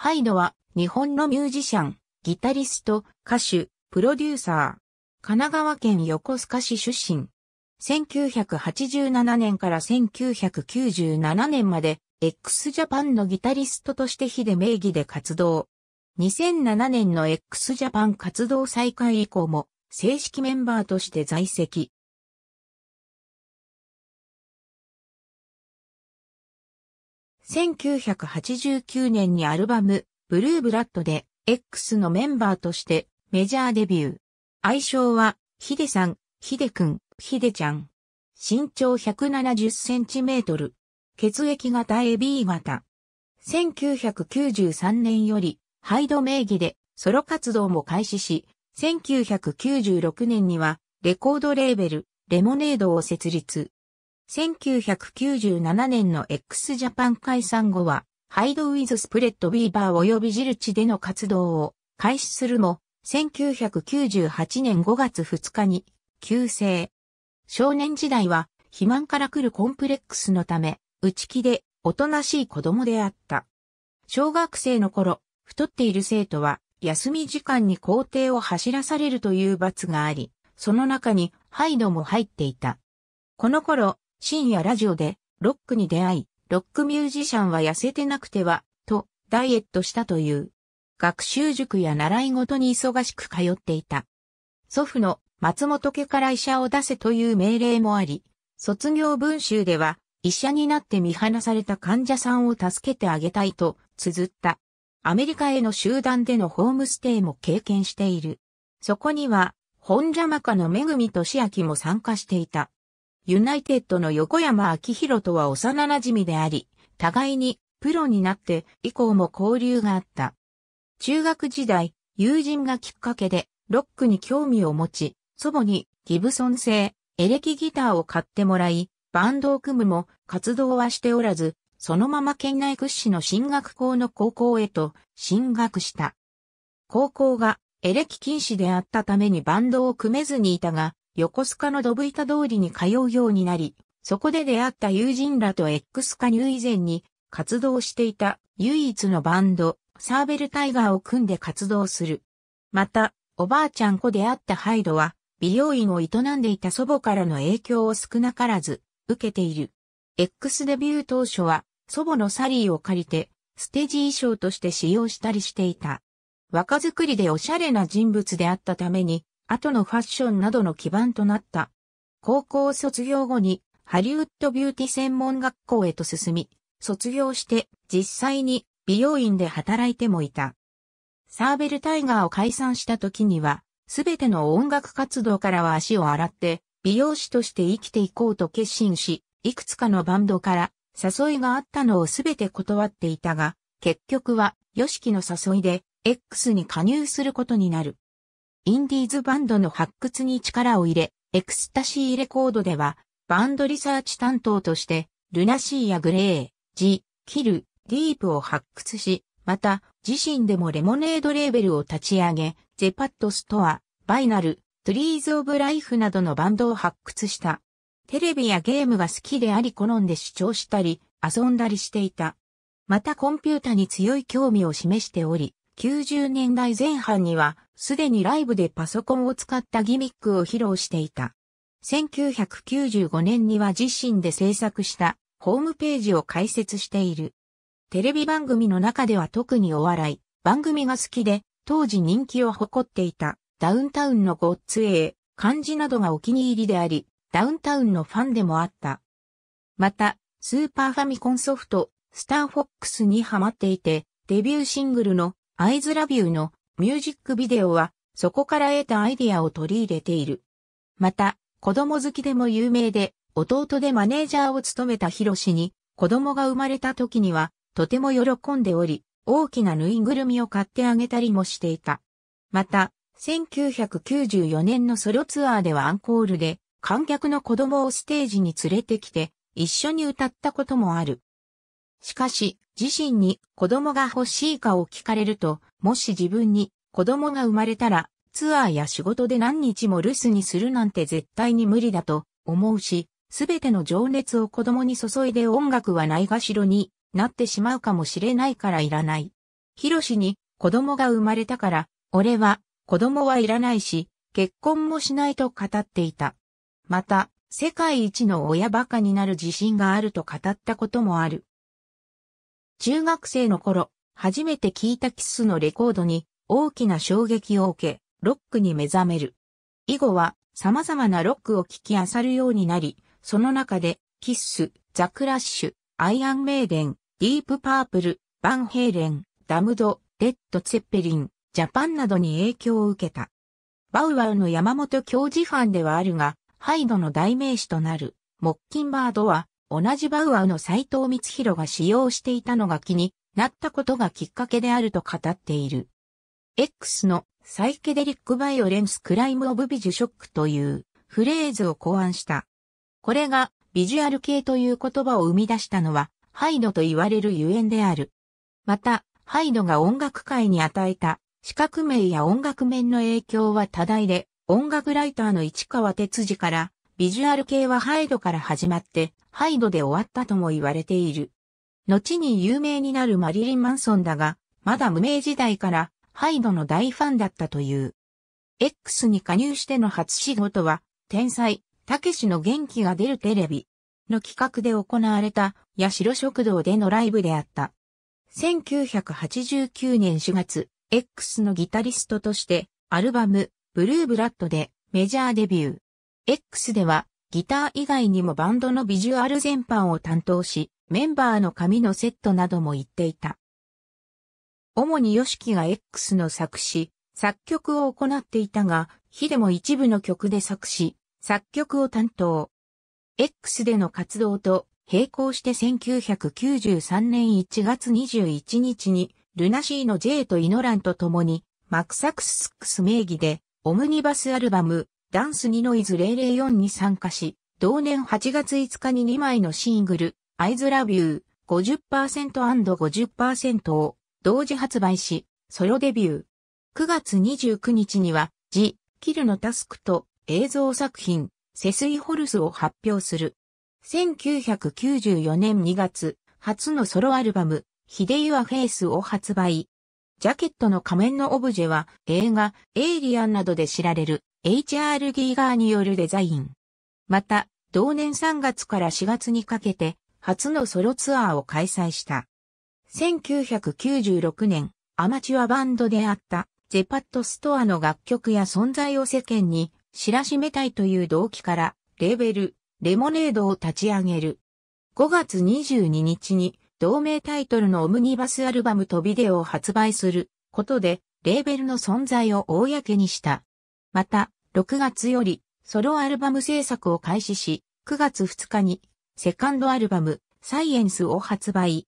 ハイドは日本のミュージシャン、ギタリスト、歌手、プロデューサー。神奈川県横須賀市出身。1987年から1997年まで x ジャパンのギタリストとして日で名義で活動。2007年の x ジャパン活動再開以降も正式メンバーとして在籍。1989年にアルバム、ブルーブラッドで X のメンバーとしてメジャーデビュー。愛称は、ヒデさん、ヒデくん、ヒデちゃん。身長170センチメートル。血液型 AB 型。1993年より、ハイド名義でソロ活動も開始し、1996年には、レコードレーベル、レモネードを設立。1997年の x ジャパン解散後は、ハイドウィズスプレッドビーバー及びジルチでの活動を開始するも、1998年5月2日に、急性。少年時代は、肥満から来るコンプレックスのため、内気で、おとなしい子供であった。小学生の頃、太っている生徒は、休み時間に校庭を走らされるという罰があり、その中に、ハイドも入っていた。この頃、深夜ラジオでロックに出会い、ロックミュージシャンは痩せてなくては、とダイエットしたという。学習塾や習い事に忙しく通っていた。祖父の松本家から医者を出せという命令もあり、卒業文集では医者になって見放された患者さんを助けてあげたいと綴った。アメリカへの集団でのホームステイも経験している。そこには、本邪魔家のめぐみとしあきも参加していた。ユナイテッドの横山明宏とは幼馴染であり、互いにプロになって以降も交流があった。中学時代、友人がきっかけでロックに興味を持ち、祖母にギブソン製エレキギターを買ってもらい、バンドを組むも活動はしておらず、そのまま県内屈指の進学校の高校へと進学した。高校がエレキ禁止であったためにバンドを組めずにいたが、横須賀のドブ板通りに通うようになり、そこで出会った友人らと X 加入以前に活動していた唯一のバンド、サーベルタイガーを組んで活動する。また、おばあちゃん子であったハイドは、美容院を営んでいた祖母からの影響を少なからず受けている。X デビュー当初は祖母のサリーを借りてステージ衣装として使用したりしていた。若作りでおしゃれな人物であったために後のファッションなどの基盤となった。高校卒業後にハリウッドビューティ専門学校へと進み、卒業して実際に美容院で働いてもいた。サーベルタイガーを解散した時には、すべての音楽活動からは足を洗って、美容師として生きていこうと決心し、いくつかのバンドから誘いがあったのをすべて断っていたが、結局は、ヨシキの誘いで、X に加入することになる。インディーズバンドの発掘に力を入れ、エクスタシーレコードでは、バンドリサーチ担当として、ルナシーやグレー、ジ、キル、ディープを発掘し、また、自身でもレモネードレーベルを立ち上げ、ゼパットストア、バイナル、トリーズ・オブ・ライフなどのバンドを発掘した。テレビやゲームが好きであり好んで主張したり、遊んだりしていた。またコンピュータに強い興味を示しており、90年代前半にはすでにライブでパソコンを使ったギミックを披露していた。1995年には自身で制作したホームページを開設している。テレビ番組の中では特にお笑い、番組が好きで、当時人気を誇っていたダウンタウンのゴッツエ漢字などがお気に入りであり、ダウンタウンのファンでもあった。また、スーパーファミコンソフト、スターフォックスにハマっていて、デビューシングルのアイズラビューのミュージックビデオは、そこから得たアイディアを取り入れている。また、子供好きでも有名で、弟でマネージャーを務めたヒロシに、子供が生まれた時には、とても喜んでおり、大きなぬいぐるみを買ってあげたりもしていた。また、1994年のソロツアーではアンコールで、観客の子供をステージに連れてきて、一緒に歌ったこともある。しかし、自身に子供が欲しいかを聞かれると、もし自分に子供が生まれたら、ツアーや仕事で何日も留守にするなんて絶対に無理だと思うし、すべての情熱を子供に注いで音楽はないがしろになってしまうかもしれないからいらない。ヒロシに子供が生まれたから、俺は子供はいらないし、結婚もしないと語っていた。また、世界一の親バカになる自信があると語ったこともある。中学生の頃、初めて聴いたキスのレコードに大きな衝撃を受け、ロックに目覚める。以後は様々なロックを聴き漁るようになり、その中で、キッス、ザ・クラッシュ、アイアン・メイデン、ディープ・パープル、バン・ヘイレン、ダムド、レッド・ツェッペリン、ジャパンなどに影響を受けた。バウワウの山本教授ファンではあるが、ハイドの代名詞となる、モッキンバードは、同じバウワウの斎藤光弘が使用していたのが気になったことがきっかけであると語っている。X のサイケデリックバイオレンスクライムオブビジュショックというフレーズを考案した。これがビジュアル系という言葉を生み出したのはハイドと言われるゆえんである。また、ハイドが音楽界に与えた視覚名や音楽面の影響は多大で、音楽ライターの市川哲司から、ビジュアル系はハイドから始まって、ハイドで終わったとも言われている。後に有名になるマリリン・マンソンだが、まだ無名時代からハイドの大ファンだったという。X に加入しての初仕事は、天才、たけしの元気が出るテレビの企画で行われた、八代食堂でのライブであった。1989年4月、X のギタリストとして、アルバム、ブルーブラッドでメジャーデビュー。X では、ギター以外にもバンドのビジュアル全般を担当し、メンバーの髪のセットなども言っていた。主に yoshiki が X の作詞、作曲を行っていたが、ヒデも一部の曲で作詞、作曲を担当。X での活動と並行して1993年1月21日に、ルナシーの J とイノランと共に、マクサクススックス名義で、オムニバスアルバム、ダンス2ノイズ004に参加し、同年8月5日に2枚のシングル、アイズラビュー 50%&50% を同時発売し、ソロデビュー。9月29日には、ジ・キルのタスクと映像作品、セスイホルスを発表する。1994年2月、初のソロアルバム、ヒデユアフェイスを発売。ジャケットの仮面のオブジェは映画、エイリアンなどで知られる HR ギーガーによるデザイン。また、同年3月から4月にかけて、初のソロツアーを開催した。1996年、アマチュアバンドであったゼパットストアの楽曲や存在を世間に知らしめたいという動機から、レーベル、レモネードを立ち上げる。5月22日に同名タイトルのオムニバスアルバムとビデオを発売することで、レーベルの存在を公にした。また、6月よりソロアルバム制作を開始し、9月2日にセカンドアルバム、サイエンスを発売。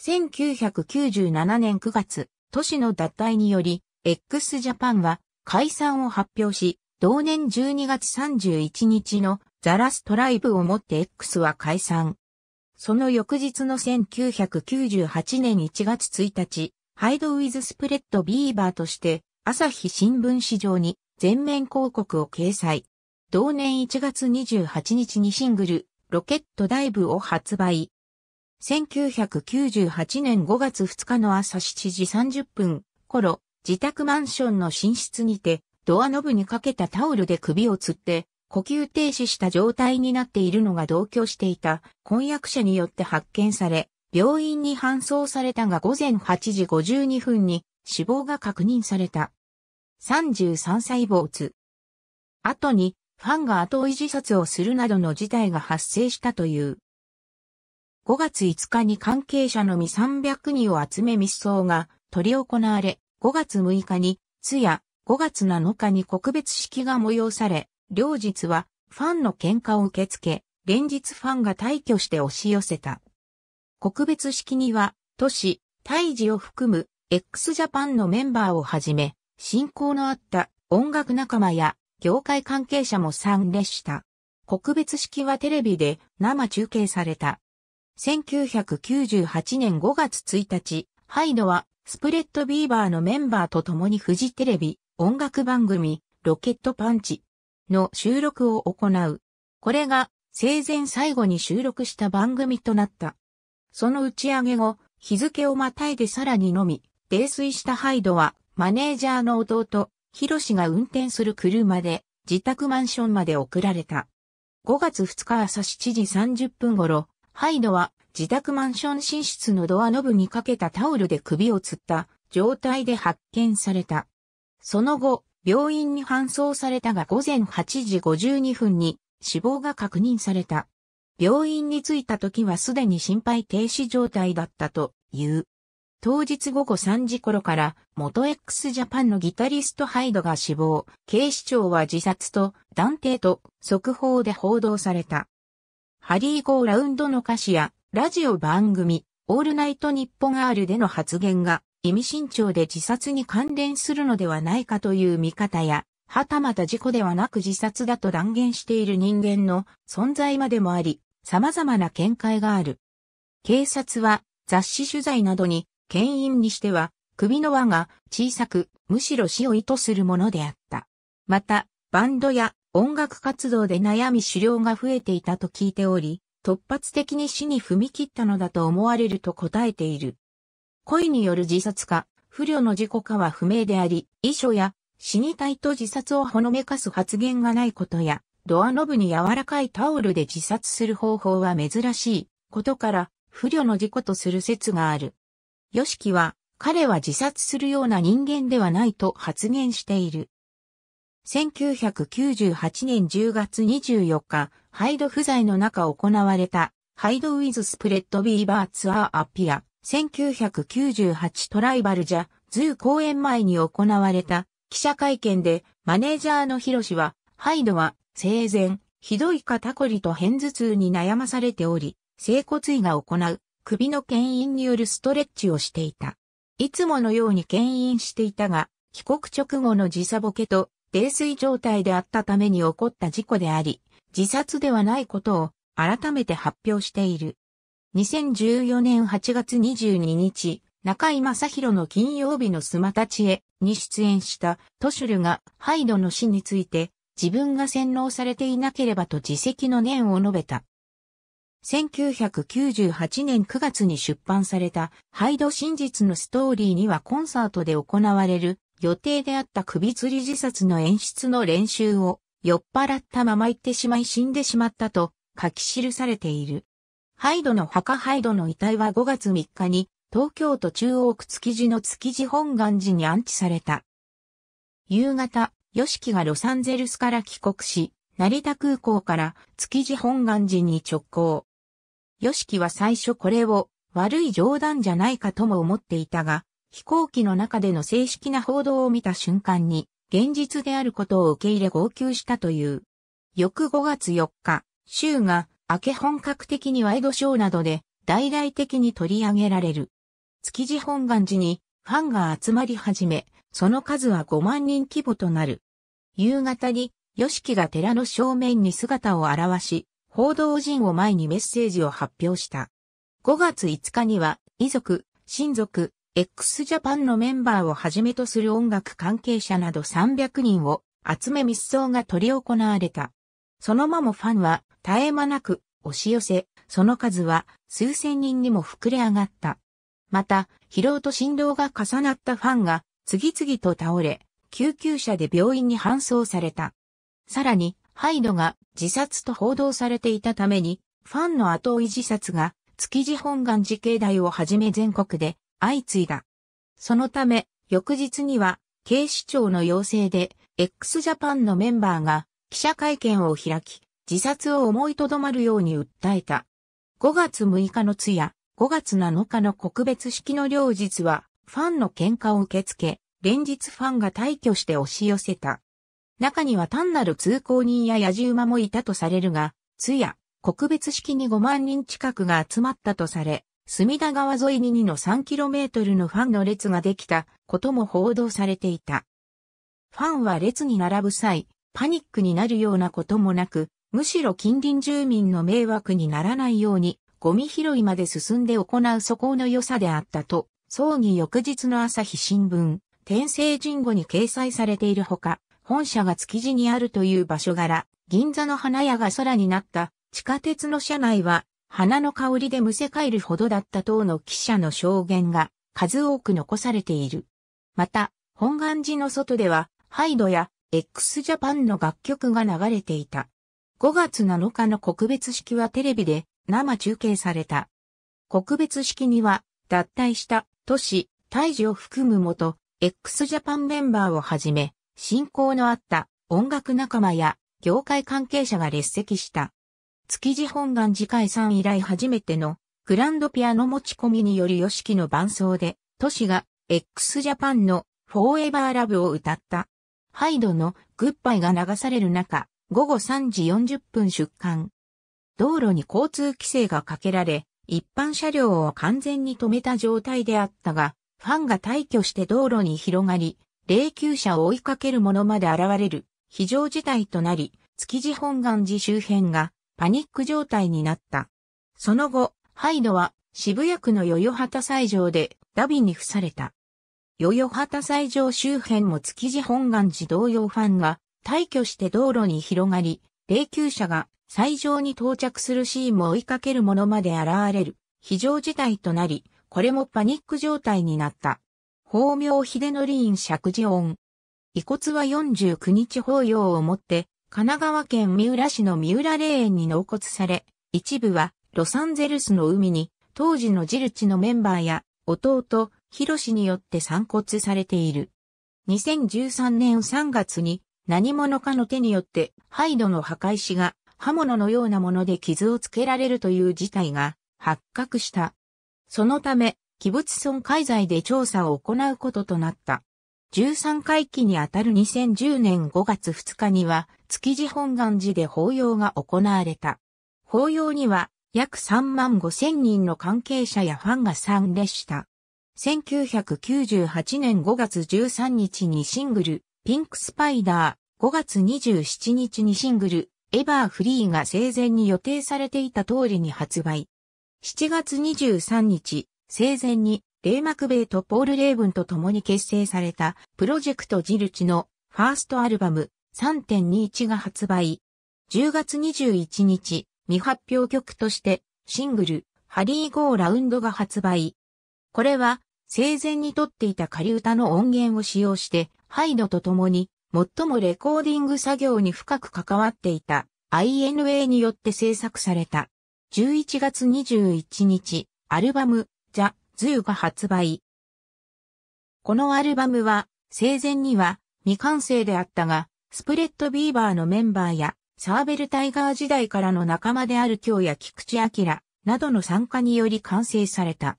1997年9月、都市の脱退により、X ジャパンは解散を発表し、同年12月31日のザラストライブをもって X は解散。その翌日の1998年1月1日、ハイドウィズスプレッドビーバーとして、朝日新聞市場に全面広告を掲載。同年1月28日にシングル、ロケットダイブを発売。1998年5月2日の朝7時30分頃、自宅マンションの寝室にて、ドアノブにかけたタオルで首を吊って、呼吸停止した状態になっているのが同居していた婚約者によって発見され、病院に搬送されたが午前8時52分に死亡が確認された。33歳坊主。後にファンが後追い自殺をするなどの事態が発生したという。5月5日に関係者のみ300人を集め密葬が取り行われ、5月6日に通夜、5月7日に告別式が催され、両日はファンの喧嘩を受け付け、連日ファンが退去して押し寄せた。告別式には、都市、大事を含む x ジャパンのメンバーをはじめ、親交のあった音楽仲間や業界関係者も参列した。告別式はテレビで生中継された。1998年5月1日、ハイドはスプレッドビーバーのメンバーと共にフジテレビ音楽番組ロケットパンチの収録を行う。これが生前最後に収録した番組となった。その打ち上げ後、日付をまたいでさらにのみ、泥酔したハイドはマネージャーの弟、ヒロシが運転する車で自宅マンションまで送られた。5月2日朝7時30分頃、ハイドは自宅マンション寝室のドアノブにかけたタオルで首を吊った状態で発見された。その後、病院に搬送されたが午前8時52分に死亡が確認された。病院に着いた時はすでに心肺停止状態だったという。当日午後3時頃から、元 x ジャパンのギタリストハイドが死亡、警視庁は自殺と断定と速報で報道された。ハリー・ゴーラウンドの歌詞や、ラジオ番組、オールナイト・ニッポン R での発言が、意味深長で自殺に関連するのではないかという見方や、はたまた事故ではなく自殺だと断言している人間の存在までもあり、様々な見解がある。警察は雑誌取材などに牽引にしては、首の輪が小さく、むしろ死を意図するものであった。また、バンドや音楽活動で悩み狩猟が増えていたと聞いており、突発的に死に踏み切ったのだと思われると答えている。恋による自殺か、不慮の事故かは不明であり、遺書や死にたいと自殺をほのめかす発言がないことや、ドアノブに柔らかいタオルで自殺する方法は珍しいことから、不慮の事故とする説がある。ヨシキは、彼は自殺するような人間ではないと発言している。1998年10月24日、ハイド不在の中行われた、ハイドウィズ・スプレッド・ビーバー・ツアー・アピア、1998トライバルジャ、ズー公演前に行われた記者会見で、マネージャーのヒロシは、ハイドは生前、ひどい肩こりと変頭痛に悩まされており、整骨医が行う首の牽引によるストレッチをしていた。いつものように牽引していたが、帰国直後の時差ボケと、泥酔状態であったために起こった事故であり、自殺ではないことを改めて発表している。2014年8月22日、中井正宏の金曜日のスマタチへに出演したトシュルがハイドの死について自分が洗脳されていなければと自責の念を述べた。1998年9月に出版されたハイド真実のストーリーにはコンサートで行われる予定であった首吊り自殺の演出の練習を酔っ払ったまま行ってしまい死んでしまったと書き記されている。ハイドの墓ハイドの遺体は5月3日に東京都中央区築地の築地本願寺に安置された。夕方、吉木がロサンゼルスから帰国し、成田空港から築地本願寺に直行。ヨシキは最初これを悪い冗談じゃないかとも思っていたが、飛行機の中での正式な報道を見た瞬間に、現実であることを受け入れ号泣したという。翌5月4日、州が明け本格的にワイドショーなどで大々的に取り上げられる。築地本願寺にファンが集まり始め、その数は5万人規模となる。夕方に、ヨシキが寺の正面に姿を現し、報道陣を前にメッセージを発表した。5月5日には、遺族、親族、x ジャパンのメンバーをはじめとする音楽関係者など300人を集め密葬が取り行われた。その間もファンは絶え間なく押し寄せ、その数は数千人にも膨れ上がった。また、疲労と振動が重なったファンが次々と倒れ、救急車で病院に搬送された。さらに、ハイドが自殺と報道されていたために、ファンの後追い自殺が築地本願寺境内をはじめ全国で相次いだ。そのため、翌日には警視庁の要請で x ジャパンのメンバーが記者会見を開き、自殺を思いとどまるように訴えた。5月6日の通夜、5月7日の告別式の両日は、ファンの喧嘩を受け付け、連日ファンが退去して押し寄せた。中には単なる通行人や野じ馬もいたとされるが、通夜、告別式に5万人近くが集まったとされ、隅田川沿いに2の 3km のファンの列ができたことも報道されていた。ファンは列に並ぶ際、パニックになるようなこともなく、むしろ近隣住民の迷惑にならないように、ゴミ拾いまで進んで行う素行の良さであったと、葬儀翌日の朝日新聞、天聖人語に掲載されているほか、本社が築地にあるという場所柄、銀座の花屋が空になった地下鉄の車内は花の香りでむせ返るほどだった等の記者の証言が数多く残されている。また、本願寺の外では、ハイドや x ジャパンの楽曲が流れていた。5月7日の告別式はテレビで生中継された。告別式には、脱退した都市、大治を含む元、x ジャパンメンバーをはじめ、親交のあった音楽仲間や業界関係者が列席した。築地本願寺解散以来初めてのグランドピアノ持ち込みによる y o の伴奏で、都市が x ジャパンのフォーエバーラブを歌った。ハイドのグッバイが流される中、午後3時40分出刊。道路に交通規制がかけられ、一般車両を完全に止めた状態であったが、ファンが退去して道路に広がり、霊柩車を追いかける者まで現れる非常事態となり、築地本願寺周辺がパニック状態になった。その後、ハイドは渋谷区の代々畑斎場でダビに付された。代々畑斎場周辺も築地本願寺同様ファンが退去して道路に広がり、霊柩車が斎場に到着するシーンも追いかける者まで現れる非常事態となり、これもパニック状態になった。法名秀則院釈寺音。遺骨は49日法要をもって、神奈川県三浦市の三浦霊園に納骨され、一部はロサンゼルスの海に、当時のジルチのメンバーや、弟、ヒロシによって散骨されている。2013年3月に、何者かの手によって、ハイドの墓石が刃物のようなもので傷をつけられるという事態が発覚した。そのため、器物損壊罪で調査を行うこととなった。13回期にあたる2010年5月2日には、築地本願寺で法要が行われた。法要には、約3万5千人の関係者やファンが参列した。1998年5月13日にシングル、ピンクスパイダー、5月27日にシングル、エバーフリーが生前に予定されていた通りに発売。7月23日、生前にレイ・マクベイとポール・レイブンと共に結成されたプロジェクト・ジルチのファーストアルバム3.21が発売。10月21日、未発表曲としてシングルハリー・ゴー・ラウンドが発売。これは生前に撮っていた仮歌の音源を使用してハイドと共に最もレコーディング作業に深く関わっていた INA によって制作された。11月21日、アルバムザ・ズーが発売。このアルバムは、生前には未完成であったが、スプレッドビーバーのメンバーや、サーベルタイガー時代からの仲間である京や菊池明などの参加により完成された。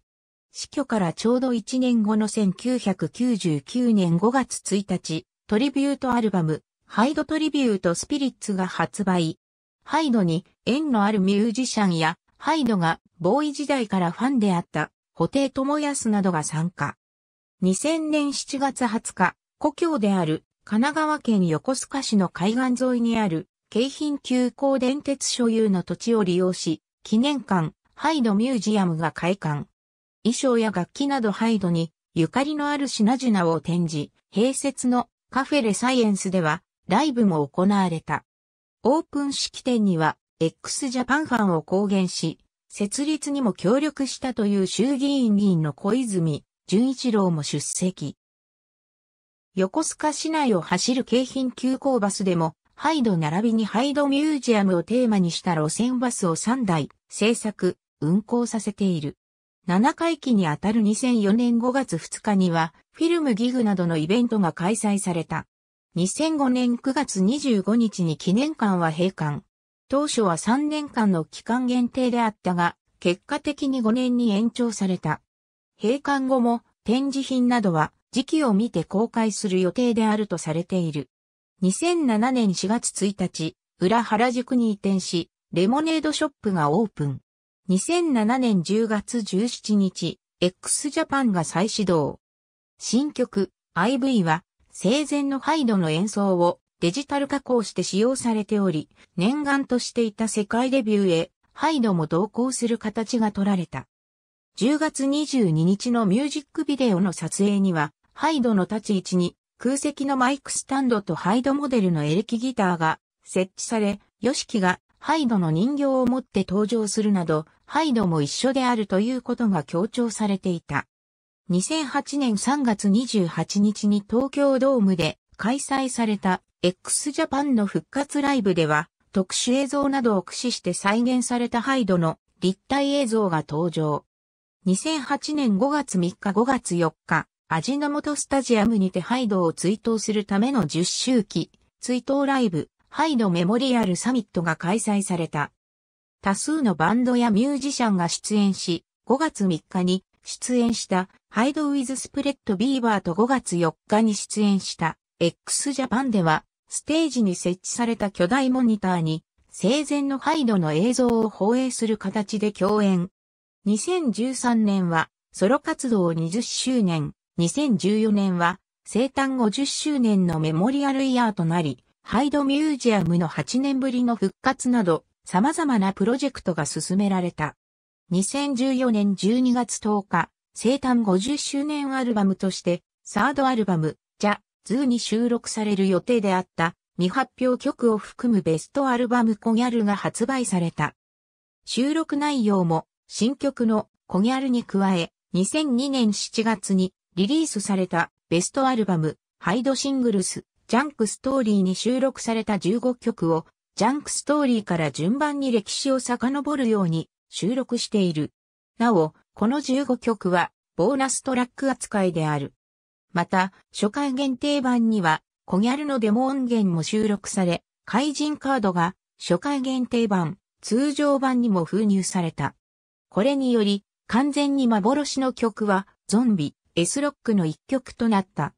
死去からちょうど1年後の1999年5月1日、トリビュートアルバム、ハイドトリビュートスピリッツが発売。ハイドに縁のあるミュージシャンや、ハイドがボーイ時代からファンであった布袋智康などが参加。2000年7月20日、故郷である神奈川県横須賀市の海岸沿いにある京浜急行電鉄所有の土地を利用し、記念館、ハイドミュージアムが開館。衣装や楽器などハイドにゆかりのある品々を展示、併設のカフェレサイエンスではライブも行われた。オープン式典には x ジャパンファンを公言し、設立にも協力したという衆議院議員の小泉純一郎も出席。横須賀市内を走る京浜急行バスでも、ハイド並びにハイドミュージアムをテーマにした路線バスを3台、制作、運行させている。7回期にあたる2004年5月2日には、フィルムギグなどのイベントが開催された。2005年9月25日に記念館は閉館。当初は3年間の期間限定であったが、結果的に5年に延長された。閉館後も展示品などは時期を見て公開する予定であるとされている。2007年4月1日、裏原宿に移転し、レモネードショップがオープン。2007年10月17日、x ジャパンが再始動。新曲、IV は生前のハイドの演奏をデジタル加工して使用されており、念願としていた世界デビューへ、ハイドも同行する形が取られた。10月22日のミュージックビデオの撮影には、ハイドの立ち位置に空席のマイクスタンドとハイドモデルのエレキギターが設置され、ヨシキがハイドの人形を持って登場するなど、ハイドも一緒であるということが強調されていた。2008年3月28日に東京ドームで開催された x ジャパンの復活ライブでは、特殊映像などを駆使して再現されたハイドの立体映像が登場。2008年5月3日5月4日、味の素スタジアムにてハイドを追悼するための10周期、追悼ライブ、ハイドメモリアルサミットが開催された。多数のバンドやミュージシャンが出演し、5月3日に出演したハイドウィズスプレッドビーバーと5月4日に出演した x ジャパンでは、ステージに設置された巨大モニターに、生前のハイドの映像を放映する形で共演。2013年は、ソロ活動20周年、2014年は、生誕50周年のメモリアルイヤーとなり、ハイドミュージアムの8年ぶりの復活など、様々なプロジェクトが進められた。2014年12月10日、生誕50周年アルバムとして、サードアルバム、ジャ・ズに収録される予定であった未発表曲を含むベストアルバムコギャルが発売された。収録内容も新曲のコギャルに加え2002年7月にリリースされたベストアルバムハイドシングルスジャンクストーリーに収録された15曲をジャンクストーリーから順番に歴史を遡るように収録している。なお、この15曲はボーナストラック扱いである。また、初回限定版には、コギャルのデモ音源も収録され、怪人カードが初回限定版、通常版にも封入された。これにより、完全に幻の曲は、ゾンビ、S ロックの一曲となった。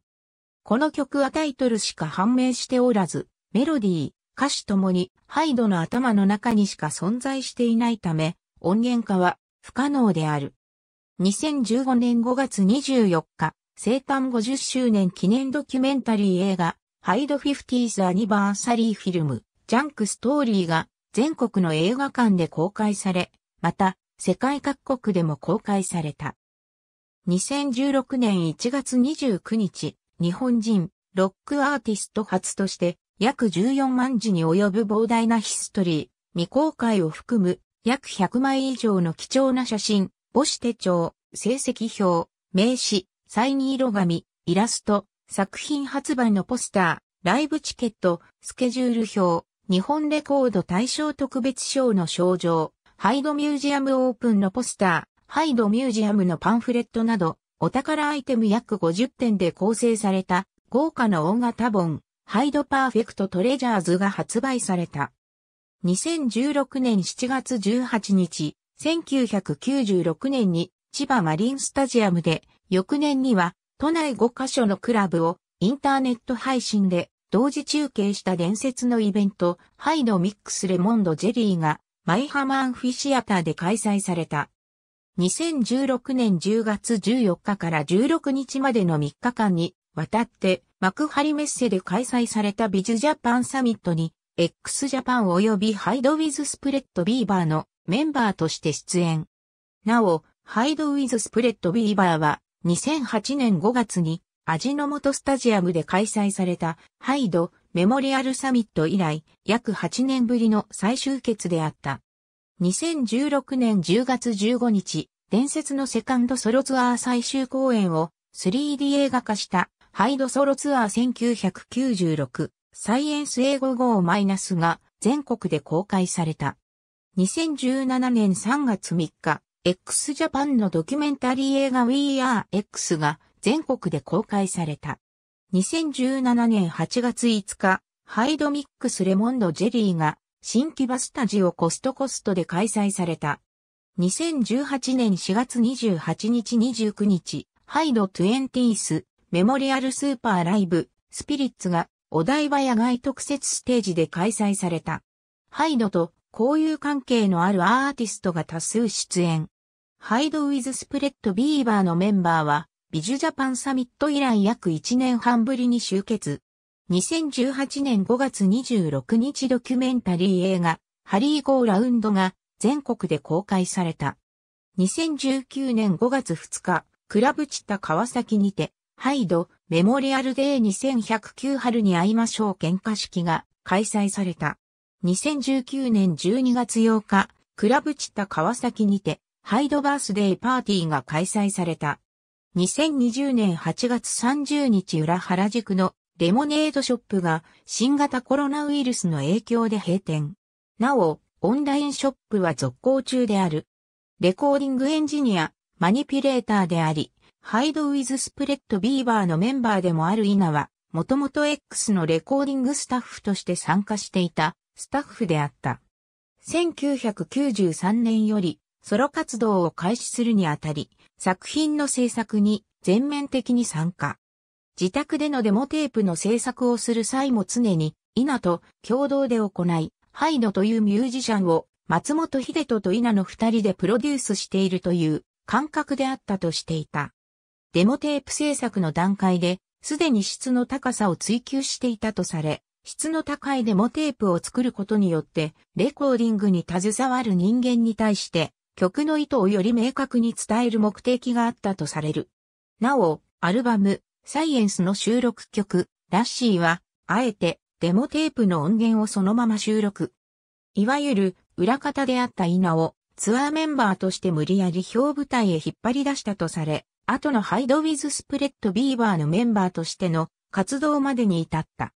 この曲はタイトルしか判明しておらず、メロディー、歌詞ともに、ハイドの頭の中にしか存在していないため、音源化は不可能である。2015年5月24日、生誕50周年記念ドキュメンタリー映画、ハイド 50th アニバーサリーフィルム、ジャンクストーリーが全国の映画館で公開され、また、世界各国でも公開された。2016年1月29日、日本人、ロックアーティスト初として、約14万字に及ぶ膨大なヒストリー、未公開を含む、約100枚以上の貴重な写真、母子手帳、成績表、名刺、サイー色紙、イラスト、作品発売のポスター、ライブチケット、スケジュール表、日本レコード大賞特別賞の賞状、ハイドミュージアムオープンのポスター、ハイドミュージアムのパンフレットなど、お宝アイテム約50点で構成された豪華な大型本、ハイドパーフェクトトレジャーズが発売された。2016年7月18日、1996年に千葉マリンスタジアムで翌年には都内5カ所のクラブをインターネット配信で同時中継した伝説のイベント、ハイドミックスレモンドジェリーがマイハマンフィシアターで開催された。2016年10月14日から16日までの3日間にわたって幕張メッセで開催されたビジジャパンサミットに x ジャパン及びハイドウィズスプレッドビーバーのメンバーとして出演。なお、ハイドウィズスプレッドビーバーは2008年5月に味の素スタジアムで開催されたハイドメモリアルサミット以来約8年ぶりの最終決であった。2016年10月15日、伝説のセカンドソロツアー最終公演を 3D 映画化したハイドソロツアー1996サイエンス英語号マイナスが全国で公開された。2017年3月3日、X ジャパンのドキュメンタリー映画 We Are X が全国で公開された。2017年8月5日、ハイドミックスレモンドジェリーが新規バスタジオコストコストで開催された。2018年4月28日29日、ハイドトゥエンティースメモリアルスーパーライブスピリッツがお台場野外特設ステージで開催された。ハイドと交友関係のあるアーティストが多数出演。ハイドウィズスプレッドビーバーのメンバーは、ビジュジャパンサミット以来約1年半ぶりに集結。2018年5月26日ドキュメンタリー映画、ハリーゴーラウンドが全国で公開された。2019年5月2日、クラブチタ川崎にて、ハイド、メモリアルデー2109春に会いましょう喧嘩式が開催された。2019年12月8日、クラブチタ川崎にて、ハイドバースデーパーティーが開催された。2020年8月30日裏原宿のレモネードショップが新型コロナウイルスの影響で閉店。なお、オンラインショップは続行中である。レコーディングエンジニア、マニピュレーターであり、ハイドウィズスプレッドビーバーのメンバーでもあるイナは、もともと X のレコーディングスタッフとして参加していたスタッフであった。1993年よりソロ活動を開始するにあたり、作品の制作に全面的に参加。自宅でのデモテープの制作をする際も常に、イナと共同で行い、ハイドというミュージシャンを松本秀人とイナの二人でプロデュースしているという感覚であったとしていた。デモテープ制作の段階で、すでに質の高さを追求していたとされ、質の高いデモテープを作ることによって、レコーディングに携わる人間に対して、曲の意図をより明確に伝える目的があったとされる。なお、アルバム、サイエンスの収録曲、ラッシーは、あえて、デモテープの音源をそのまま収録。いわゆる、裏方であった稲を、ツアーメンバーとして無理やり表舞台へ引っ張り出したとされ、後のハイドウィズ・スプレッド・ビーバーのメンバーとしての活動までに至った。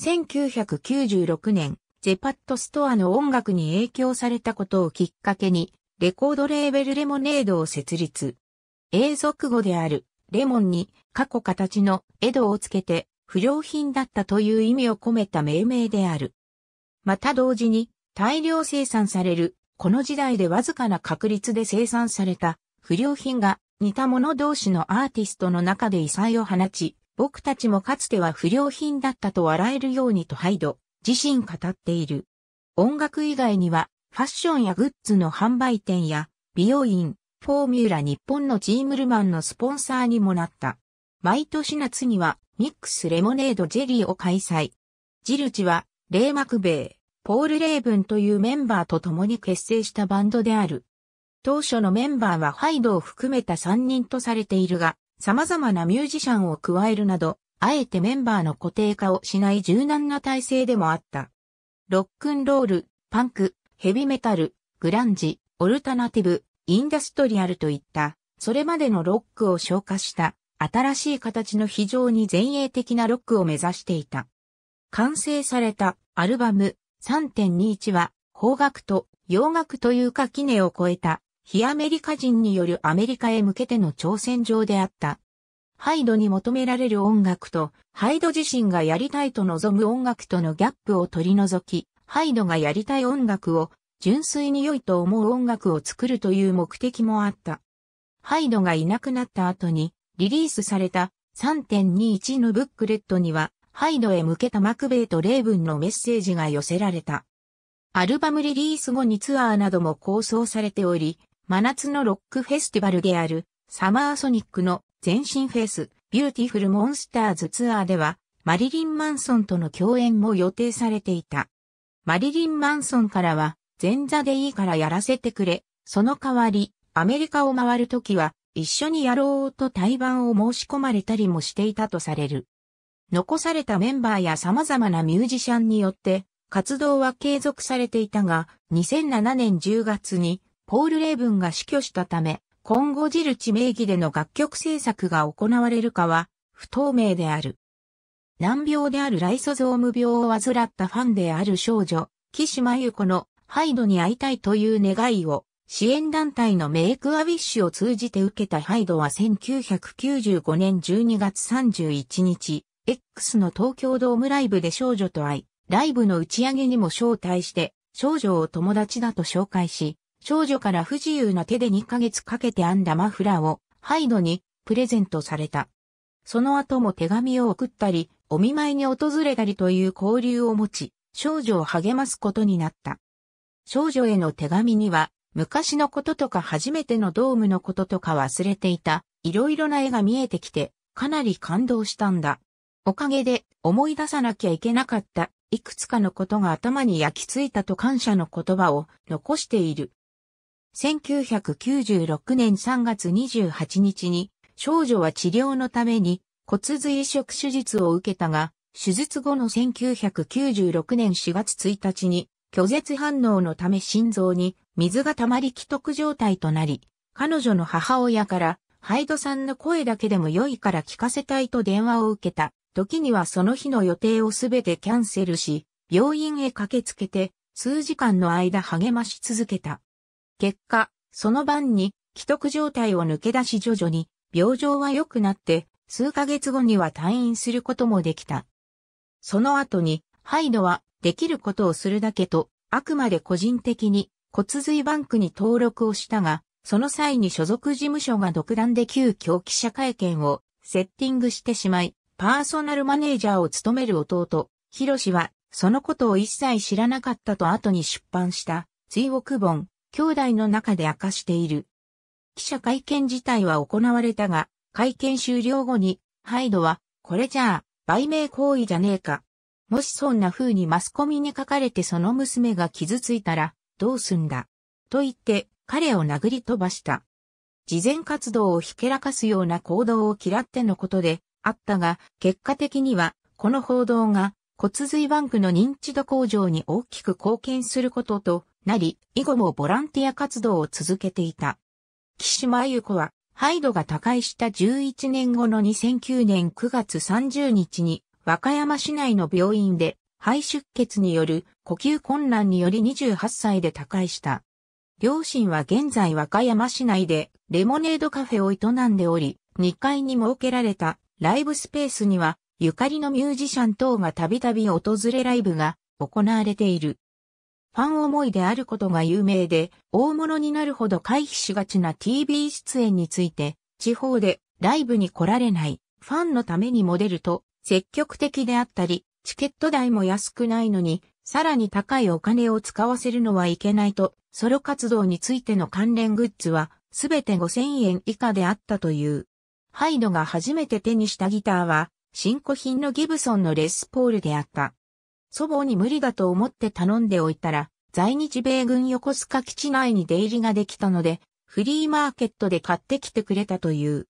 1996年、ジェパットストアの音楽に影響されたことをきっかけに、レコードレーベルレモネードを設立。永続語である、レモンに過去形のエドをつけて不良品だったという意味を込めた命名である。また同時に大量生産される、この時代でわずかな確率で生産された不良品が似た者同士のアーティストの中で異彩を放ち、僕たちもかつては不良品だったと笑えるようにとハイド、自身語っている。音楽以外にはファッションやグッズの販売店や、美容院、フォーミュラ日本のチームルマンのスポンサーにもなった。毎年夏には、ミックスレモネードジェリーを開催。ジルチは、レイ・マクベイ、ポール・レイブンというメンバーと共に結成したバンドである。当初のメンバーはハイドを含めた3人とされているが、様々なミュージシャンを加えるなど、あえてメンバーの固定化をしない柔軟な体制でもあった。ロックンロール、パンク、ヘビメタル、グランジ、オルタナティブ、インダストリアルといった、それまでのロックを消化した新しい形の非常に前衛的なロックを目指していた。完成されたアルバム3.21は邦楽と洋楽という垣根を越えた非アメリカ人によるアメリカへ向けての挑戦状であった。ハイドに求められる音楽とハイド自身がやりたいと望む音楽とのギャップを取り除き、ハイドがやりたい音楽を、純粋に良いと思う音楽を作るという目的もあった。ハイドがいなくなった後に、リリースされた3.21のブックレットには、ハイドへ向けたマクベイとレイブンのメッセージが寄せられた。アルバムリリース後にツアーなども構想されており、真夏のロックフェスティバルであるサマーソニックの全身フェスビューティフルモンスターズツアーではマリリン・マンソンとの共演も予定されていた。マリリン・マンソンからは、前座でいいからやらせてくれ。その代わり、アメリカを回るときは、一緒にやろうと対番を申し込まれたりもしていたとされる。残されたメンバーや様々なミュージシャンによって、活動は継続されていたが、2007年10月に、ポール・レーブンが死去したため、今後ジルチ名義での楽曲制作が行われるかは、不透明である。難病であるライソゾーム病を患ったファンである少女、岸真由子のハイドに会いたいという願いを支援団体のメイクアウィッシュを通じて受けたハイドは1995年12月31日、X の東京ドームライブで少女と会い、ライブの打ち上げにも招待して、少女を友達だと紹介し、少女から不自由な手で2ヶ月かけて編んだマフラーをハイドにプレゼントされた。その後も手紙を送ったり、お見舞いに訪れたりという交流を持ち、少女を励ますことになった。少女への手紙には、昔のこととか初めてのドームのこととか忘れていた、いろいろな絵が見えてきて、かなり感動したんだ。おかげで思い出さなきゃいけなかった、いくつかのことが頭に焼き付いたと感謝の言葉を残している。1996年3月28日に、少女は治療のために骨髄移植手術を受けたが、手術後の1996年4月1日に、拒絶反応のため心臓に水が溜まり既得状態となり、彼女の母親からハイドさんの声だけでも良いから聞かせたいと電話を受けた。時にはその日の予定をすべてキャンセルし、病院へ駆けつけて数時間の間励まし続けた。結果、その晩に既得状態を抜け出し徐々に病状は良くなって数ヶ月後には退院することもできた。その後に、ハイドは、できることをするだけと、あくまで個人的に、骨髄バンクに登録をしたが、その際に所属事務所が独断で急遽記者会見をセッティングしてしまい、パーソナルマネージャーを務める弟、ヒロシは、そのことを一切知らなかったと後に出版した追憶本、兄弟の中で明かしている。記者会見自体は行われたが、会見終了後に、ハイドは、これじゃあ、売名行為じゃねえか。もしそんな風にマスコミに書かれてその娘が傷ついたら、どうすんだ。と言って、彼を殴り飛ばした。慈善活動をひけらかすような行動を嫌ってのことであったが、結果的には、この報道が骨髄バンクの認知度向上に大きく貢献することとなり、以後もボランティア活動を続けていた。岸真由子はハイドが他界した11年後の2009年9月30日に、和歌山市内の病院で、肺出血による呼吸困難により28歳で他界した。両親は現在和歌山市内でレモネードカフェを営んでおり、2階に設けられたライブスペースには、ゆかりのミュージシャン等がたびたび訪れライブが行われている。ファン思いであることが有名で、大物になるほど回避しがちな TV 出演について、地方でライブに来られない、ファンのためにモデルと積極的であったり、チケット代も安くないのに、さらに高いお金を使わせるのはいけないと、ソロ活動についての関連グッズは、すべて5000円以下であったという。ハイドが初めて手にしたギターは、新古品のギブソンのレスポールであった。祖母に無理だと思って頼んでおいたら、在日米軍横須賀基地内に出入りができたので、フリーマーケットで買ってきてくれたという。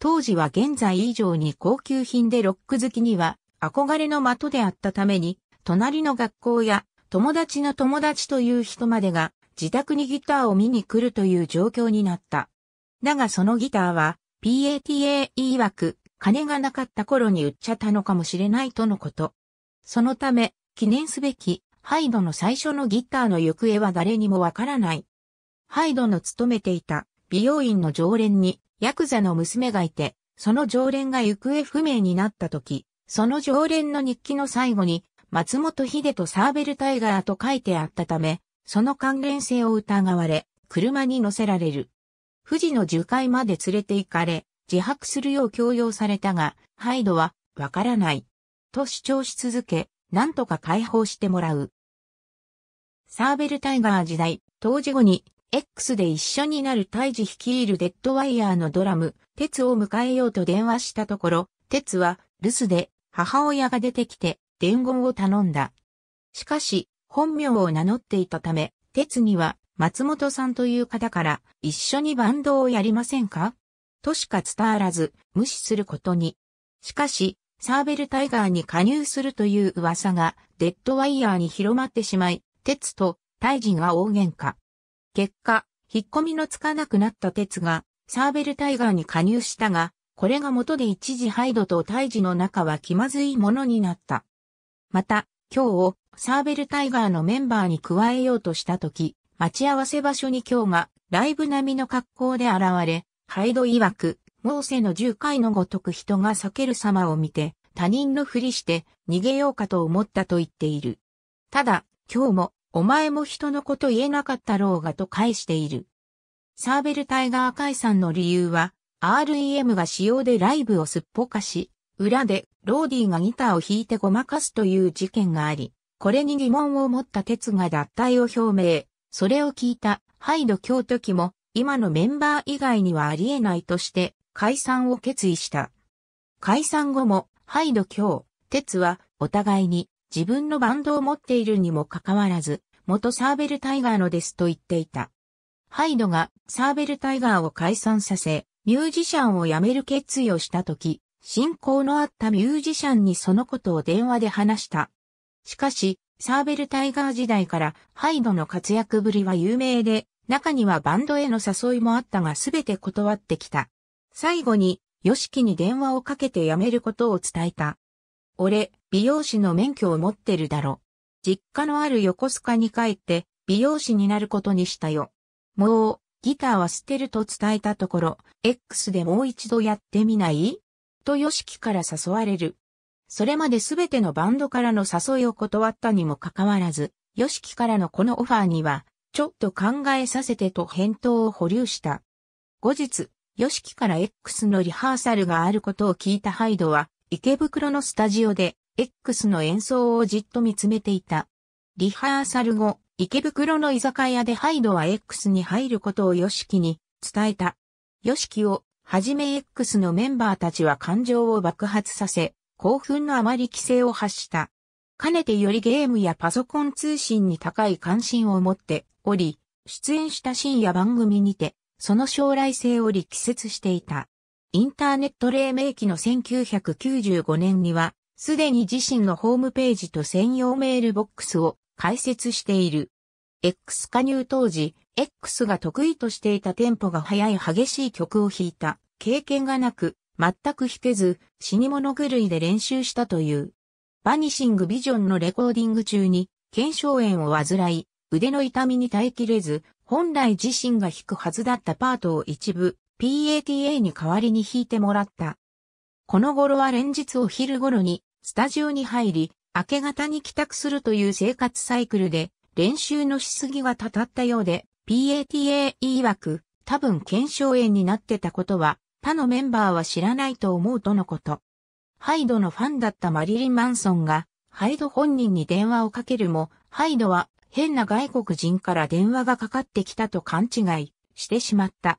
当時は現在以上に高級品でロック好きには憧れの的であったために、隣の学校や友達の友達という人までが自宅にギターを見に来るという状況になった。だがそのギターは PATA 曰く金がなかった頃に売っちゃったのかもしれないとのこと。そのため、記念すべき、ハイドの最初のギターの行方は誰にもわからない。ハイドの勤めていた美容院の常連にヤクザの娘がいて、その常連が行方不明になった時、その常連の日記の最後に、松本秀とサーベルタイガーと書いてあったため、その関連性を疑われ、車に乗せられる。富士の樹海まで連れて行かれ、自白するよう強要されたが、ハイドは、わからない。と主張し続け、なんとか解放してもらう。サーベルタイガー時代、当時後に X で一緒になる胎児率いるデッドワイヤーのドラム、鉄を迎えようと電話したところ、鉄は留守で母親が出てきて伝言を頼んだ。しかし、本名を名乗っていたため、鉄には松本さんという方から一緒にバンドをやりませんかとしか伝わらず無視することに。しかし、サーベルタイガーに加入するという噂がデッドワイヤーに広まってしまい、鉄とタインは大喧嘩。結果、引っ込みのつかなくなった鉄がサーベルタイガーに加入したが、これが元で一時ハイドとタイジの中は気まずいものになった。また、今日をサーベルタイガーのメンバーに加えようとしたとき、待ち合わせ場所に今日がライブ並みの格好で現れ、ハイド曰く、モーセの十回のごとく人が避ける様を見て、他人のふりして逃げようかと思ったと言っている。ただ、今日も、お前も人のこと言えなかったろうがと返している。サーベルタイガー解散の理由は、REM が使用でライブをすっぽかし、裏でローディがギターを弾いてごまかすという事件があり、これに疑問を持った哲が脱退を表明。それを聞いたハイド教時も、今のメンバー以外にはありえないとして、解散を決意した。解散後も、ハイド今日、鉄は、お互いに、自分のバンドを持っているにもかかわらず、元サーベルタイガーのですと言っていた。ハイドがサーベルタイガーを解散させ、ミュージシャンを辞める決意をしたとき、信仰のあったミュージシャンにそのことを電話で話した。しかし、サーベルタイガー時代からハイドの活躍ぶりは有名で、中にはバンドへの誘いもあったがすべて断ってきた。最後に、ヨシキに電話をかけて辞めることを伝えた。俺、美容師の免許を持ってるだろ。実家のある横須賀に帰って、美容師になることにしたよ。もう、ギターは捨てると伝えたところ、X でもう一度やってみないとヨシキから誘われる。それまですべてのバンドからの誘いを断ったにもかかわらず、ヨシキからのこのオファーには、ちょっと考えさせてと返答を保留した。後日、ヨシキから X のリハーサルがあることを聞いたハイドは、池袋のスタジオで X の演奏をじっと見つめていた。リハーサル後、池袋の居酒屋でハイドは X に入ることをヨシキに伝えた。ヨシキをはじめ X のメンバーたちは感情を爆発させ、興奮のあまり規制を発した。かねてよりゲームやパソコン通信に高い関心を持っており、出演した深夜番組にて、その将来性を力説していた。インターネット黎明期の1995年には、すでに自身のホームページと専用メールボックスを開設している。X 加入当時、X が得意としていたテンポが速い激しい曲を弾いた経験がなく、全く弾けず、死に物狂いで練習したという。バニシングビジョンのレコーディング中に、腱鞘炎を患い、腕の痛みに耐えきれず、本来自身が弾くはずだったパートを一部 PATA に代わりに弾いてもらった。この頃は連日お昼頃にスタジオに入り、明け方に帰宅するという生活サイクルで練習のしすぎがたたったようで、PATA 曰く多分検証炎になってたことは他のメンバーは知らないと思うとのこと。ハイドのファンだったマリリン・マンソンがハイド本人に電話をかけるも、ハイドは変な外国人から電話がかかってきたと勘違いしてしまった。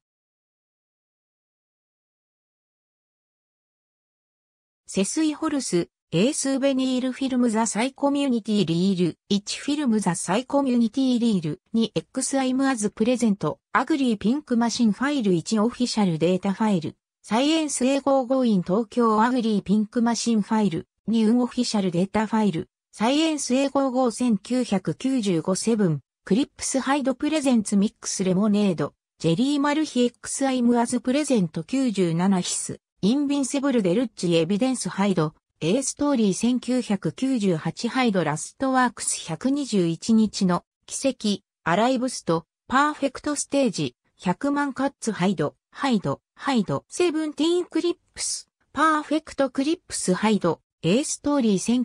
セスイホルス、エースベニールフィルムザサイコミュニティリール、1フィルムザサイコミュニティリール、2 XIM as プレゼント、アグリーピンクマシンファイル1オフィシャルデータファイル、サイエンス英語語ン東京アグリーピンクマシンファイル、2オフィシャルデータファイル、サイエンス英語号1995セブン、クリップスハイドプレゼンツミックスレモネード、ジェリーマルヒエックスアイムアズプレゼント97ヒス、インビンセブルデルッチエビデンスハイド、A ストーリー1998ハイドラストワークス121日の奇跡、アライブスト、パーフェクトステージ、100万カッツハイド、ハイド、ハイド、セブンティーンクリップス、パーフェクトクリップスハイド、エーストーリー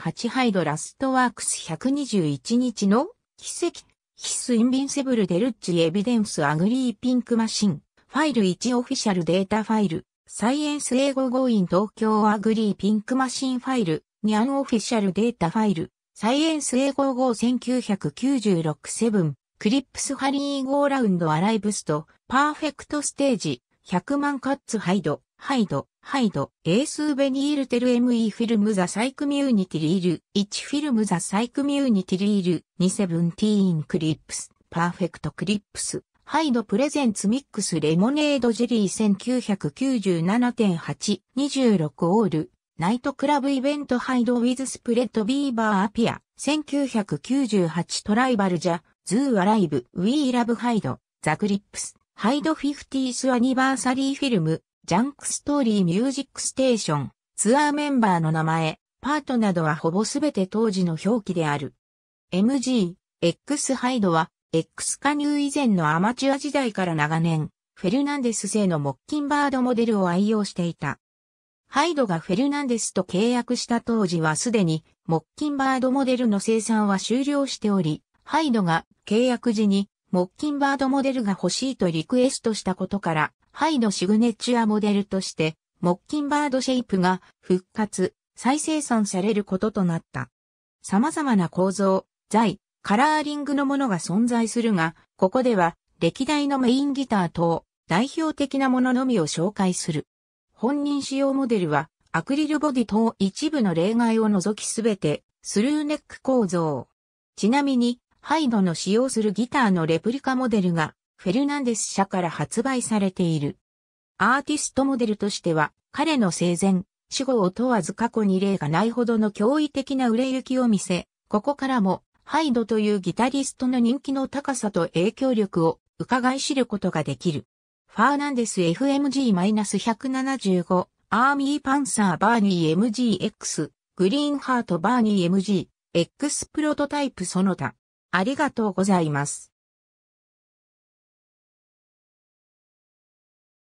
1998ハイドラストワークス121日の奇跡ヒスインビンセブルデルッチエビデンスアグリーピンクマシンファイル1オフィシャルデータファイルサイエンス英語イン東京アグリーピンクマシンファイルニャンオフィシャルデータファイルサイエンス英語号1996セブンクリップスハリーゴーラウンドアライブストパーフェクトステージ100万カッツハイドハイド、ハイド、エースベニールテル ME フィルムザサイクミューニティリール、1フィルムザサイクミューニティリール、2セブンティーンクリップス、パーフェクトクリップス、ハイドプレゼンツミックスレモネードジェリー1997.8、26オール、ナイトクラブイベントハイドウィズスプレッドビーバーアピア、1998トライバルジャ、ズーアライブ、ウィーラブハイド、ザクリップス、ハイドフィフティースアニバーサリーフィルム、ジャンクストーリーミュージックステーション、ツアーメンバーの名前、パートなどはほぼすべて当時の表記である。MG、X ハイドは、X 加入以前のアマチュア時代から長年、フェルナンデス製の木金バードモデルを愛用していた。ハイドがフェルナンデスと契約した当時はすでに、木金バードモデルの生産は終了しており、ハイドが契約時にモッキンバードモデルが欲しいとリクエストしたことから、ハイのシグネチュアモデルとして、モッキンバードシェイプが復活、再生産されることとなった。様々な構造、材、カラーリングのものが存在するが、ここでは歴代のメインギター等、代表的なもののみを紹介する。本人使用モデルは、アクリルボディ等一部の例外を除きすべて、スルーネック構造。ちなみに、ハイドの使用するギターのレプリカモデルが、フェルナンデス社から発売されている。アーティストモデルとしては、彼の生前、死後を問わず過去に例がないほどの驚異的な売れ行きを見せ、ここからも、ハイドというギタリストの人気の高さと影響力を伺い知ることができる。ファーナンデス FMG-175、アーミーパンサーバーニー MGX、グリーンハートバーニー MG、X プロトタイプその他。ありがとうございます。